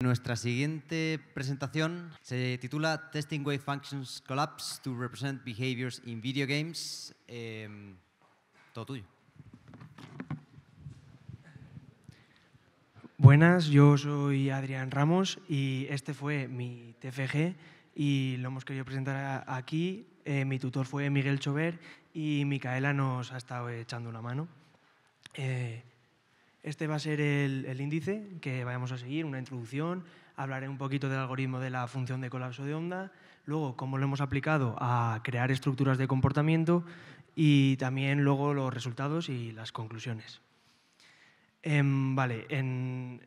Nuestra siguiente presentación se titula Testing Wave Functions Collapse to Represent Behaviors in Video Games. Em, todo tuyo. Buenas, yo soy Adrián Ramos y este fue mi TFG y lo hemos querido presentar aquí. Eh, mi tutor fue Miguel Chover y Micaela nos ha estado echando una mano. Eh, este va a ser el, índice que vayamos a seguir, una introducción, hablaré un poquito del algoritmo de la función de colapso de onda, luego cómo lo hemos aplicado a crear estructuras de comportamiento y también luego los resultados y las conclusiones. Em, vale, en,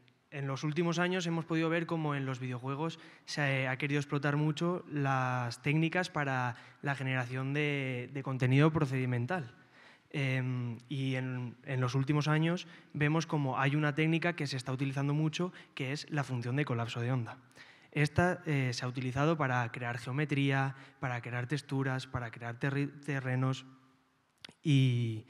los últimos años hemos podido ver cómo en los videojuegos se ha, querido explotar mucho las técnicas para la generación de contenido procedimental. Em, y en, en, los últimos años vemos como hay una técnica que se está utilizando mucho, que es la función de colapso de onda. Esta eh, se ha utilizado para crear geometría, para crear texturas, para crear terrenos y,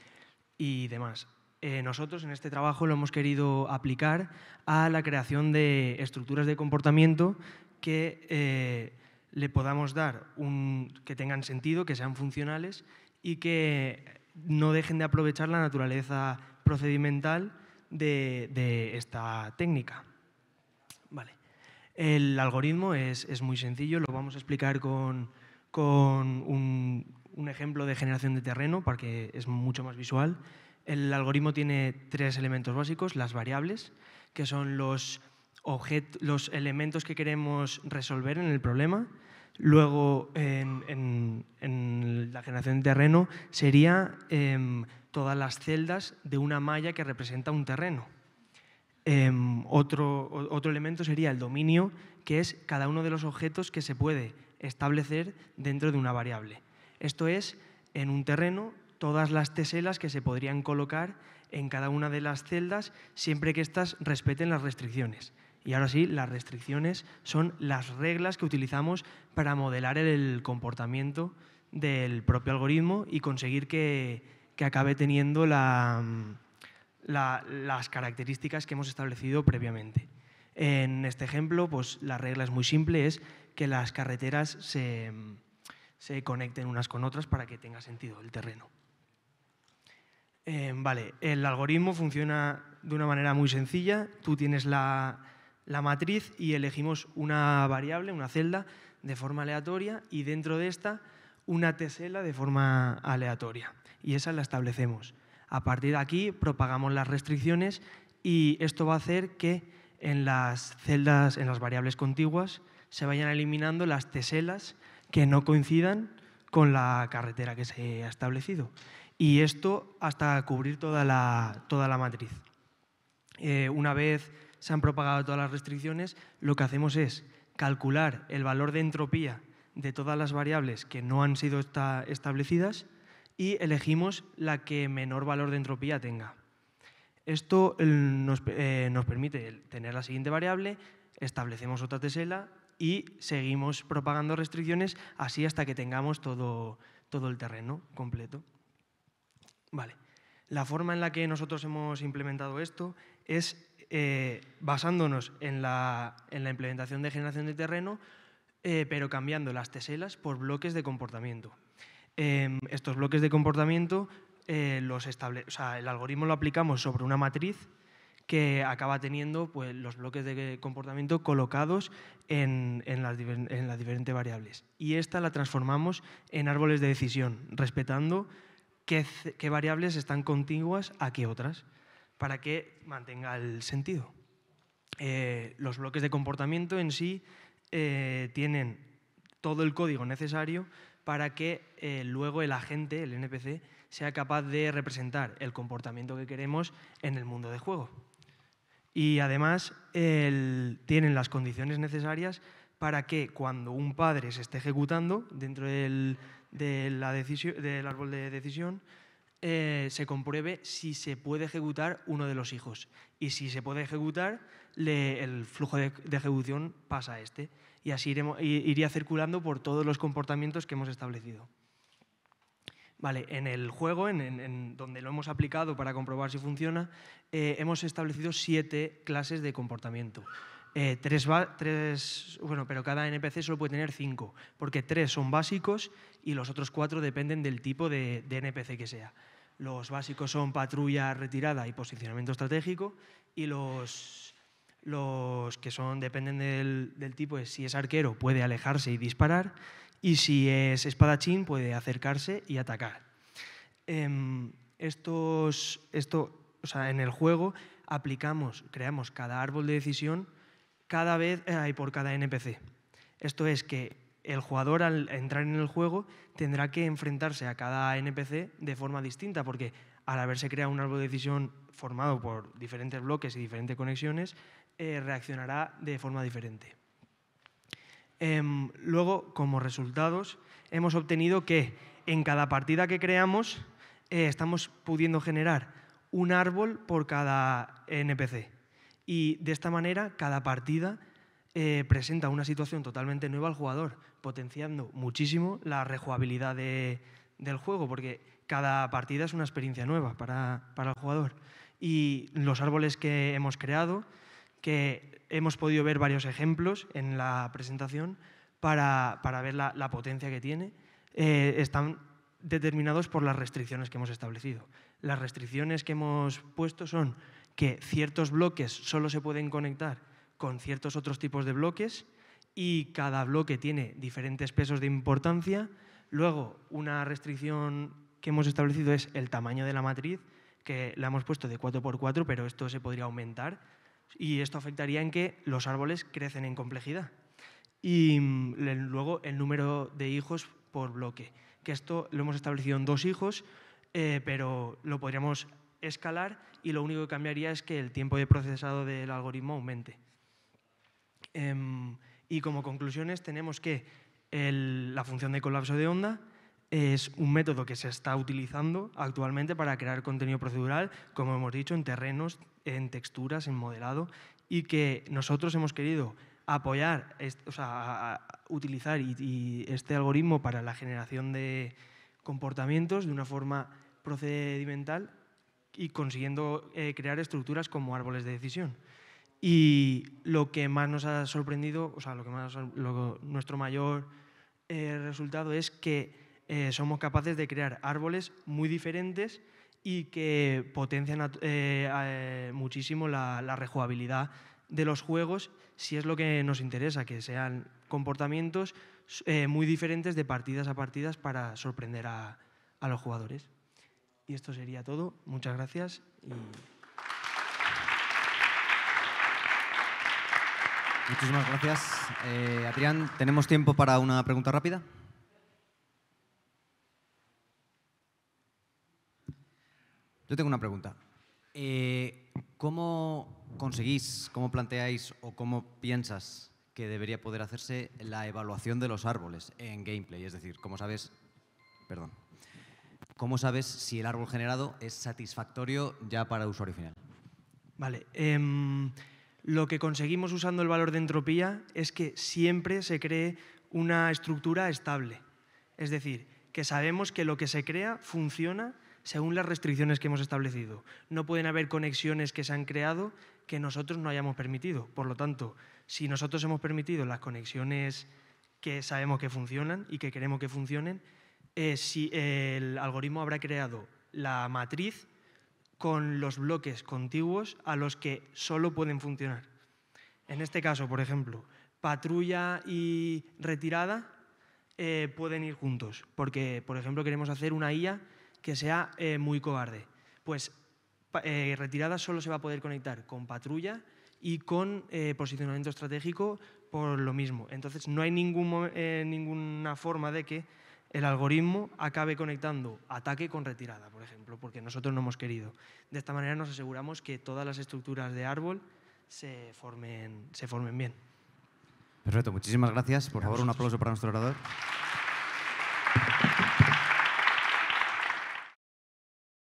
y demás. Eh, nosotros en este trabajo lo hemos querido aplicar a la creación de estructuras de comportamiento que eh, le podamos dar un, que tengan sentido, que sean funcionales y que no dejen de aprovechar la naturaleza procedimental de, esta técnica. Vale. El algoritmo es, muy sencillo, lo vamos a explicar con, un, ejemplo de generación de terreno porque es mucho más visual. El algoritmo tiene tres elementos básicos, las variables, que son los, los elementos que queremos resolver en el problema, Luego, en, la generación de terreno, sería em, todas las celdas de una malla que representa un terreno. Em, otro, otro elemento sería el dominio, que es cada uno de los objetos que se puede establecer dentro de una variable. Esto es, en un terreno, todas las teselas que se podrían colocar en cada una de las celdas siempre que éstas respeten las restricciones. Y ahora sí, las restricciones son las reglas que utilizamos para modelar el comportamiento del propio algoritmo y conseguir que, que acabe teniendo mm, la, las características que hemos establecido previamente. En este ejemplo, pues la regla es muy simple, es que las carreteras se, mm, conecten unas con otras para que tenga sentido el terreno. Eh, vale, el algoritmo funciona de una manera muy sencilla. Tú tienes la, la matriz y elegimos una variable, una celda, de forma aleatoria y dentro de esta una tesela de forma aleatoria. Y esa la establecemos. A partir de aquí propagamos las restricciones y esto va a hacer que en las celdas, en las variables contiguas, se vayan eliminando las teselas que no coincidan con la carretera que se ha establecido. Y esto hasta cubrir toda la, toda la matriz. Eh, una vez se han propagado todas las restricciones, lo que hacemos es calcular el valor de entropía de todas las variables que no han sido establecidas y elegimos la que menor valor de entropía tenga. Esto nos, eh, nos permite tener la siguiente variable, establecemos otra tesela y seguimos propagando restricciones así hasta que tengamos todo, todo el terreno completo. Vale. La forma en la que nosotros hemos implementado esto es eh, basándonos en la, implementación de generación de terreno, eh, pero cambiando las teselas por bloques de comportamiento. Em, estos bloques de comportamiento, eh, los el algoritmo lo aplicamos sobre una matriz que acaba teniendo pues, los bloques de comportamiento colocados en, las, diferentes variables. Y esta la transformamos en árboles de decisión, respetando qué variables están contiguas a qué otras para que mantenga el sentido. Eh, los bloques de comportamiento en sí eh, tienen todo el código necesario para que eh, luego el agente, el NPC, sea capaz de representar el comportamiento que queremos en el mundo de juego. Y además tienen las condiciones necesarias para que cuando un padre se esté ejecutando dentro del árbol de decisión, eh, se compruebe si se puede ejecutar uno de los hijos. Y si se puede ejecutar, el flujo de, ejecución pasa a este. Y así iría circulando por todos los comportamientos que hemos establecido. Vale, en el juego, en, donde lo hemos aplicado para comprobar si funciona, eh, hemos establecido siete clases de comportamiento. Eh, tres, bueno, pero cada NPC solo puede tener cinco, porque tres son básicos y los otros cuatro dependen del tipo de, NPC que sea. Los básicos son patrulla, retirada y posicionamiento estratégico, y los, los que son, dependen del, tipo, es si es arquero puede alejarse y disparar, y si es espadachín puede acercarse y atacar. Em, estos, esto, o sea, en el juego aplicamos, creamos cada árbol de decisión cada vez hay eh, por cada NPC. Esto es que el jugador al entrar en el juego tendrá que enfrentarse a cada NPC de forma distinta, porque al haberse creado un árbol de decisión formado por diferentes bloques y diferentes conexiones, eh, reaccionará de forma diferente. Em, luego, como resultados, hemos obtenido que en cada partida que creamos eh, estamos pudiendo generar un árbol por cada NPC y de esta manera cada partida eh, presenta una situación totalmente nueva al jugador, potenciando muchísimo la rejugabilidad del juego, porque cada partida es una experiencia nueva para, el jugador. Y los árboles que hemos creado, que hemos podido ver varios ejemplos en la presentación para, ver la, potencia que tiene, eh, están determinados por las restricciones que hemos establecido. Las restricciones que hemos puesto son que ciertos bloques solo se pueden conectar con ciertos otros tipos de bloques y cada bloque tiene diferentes pesos de importancia. Luego, una restricción que hemos establecido es el tamaño de la matriz, que la hemos puesto de 4x4, pero esto se podría aumentar y esto afectaría en que los árboles crecen en complejidad. Y mm, luego el número de hijos por bloque, que esto lo hemos establecido en dos hijos, eh, pero lo podríamos escalar y lo único que cambiaría es que el tiempo de procesado del algoritmo aumente. Em, y como conclusiones tenemos que la función de colapso de onda es un método que se está utilizando actualmente para crear contenido procedural, como hemos dicho, en terrenos, en texturas, en modelado, y que nosotros hemos querido apoyar, o sea, utilizar este algoritmo para la generación de comportamientos de una forma procedimental y consiguiendo eh, crear estructuras como árboles de decisión. Y lo que más nos ha sorprendido, o sea, lo que más nuestro mayor eh, resultado es que eh, somos capaces de crear árboles muy diferentes y que potencian muchísimo la, la rejugabilidad de los juegos si es lo que nos interesa, que sean comportamientos muy diferentes de partidas a partidas para sorprender a los jugadores. Y esto sería todo. Muchas gracias. Muchísimas gracias. Eh, Adrián, ¿tenemos tiempo para una pregunta rápida? Yo tengo una pregunta. Eh, ¿Cómo conseguís, cómo planteáis o cómo piensas que debería poder hacerse la evaluación de los árboles en gameplay? Es decir, como sabes, perdón. ¿Cómo sabes si el árbol generado es satisfactorio ya para el usuario final? Vale. Em, lo que conseguimos usando el valor de entropía es que siempre se cree una estructura estable. Es decir, que sabemos que lo que se crea funciona según las restricciones que hemos establecido. No pueden haber conexiones que se han creado que nosotros no hayamos permitido. Por lo tanto, si nosotros hemos permitido las conexiones que sabemos que funcionan y que queremos que funcionen, eh, si el algoritmo habrá creado la matriz con los bloques contiguos a los que solo pueden funcionar. En este caso, por ejemplo, patrulla y retirada eh, pueden ir juntos, porque, por ejemplo, queremos hacer una IA que sea eh, muy cobarde. Pues retirada solo se va a poder conectar con patrulla y con posicionamiento estratégico por lo mismo. Entonces, no hay ninguna forma de que el algoritmo acabe conectando ataque con retirada, por ejemplo, porque nosotros no hemos querido. De esta manera nos aseguramos que todas las estructuras de árbol se formen, se formen bien. Perfecto, muchísimas gracias. Por favor, un aplauso para nuestro orador.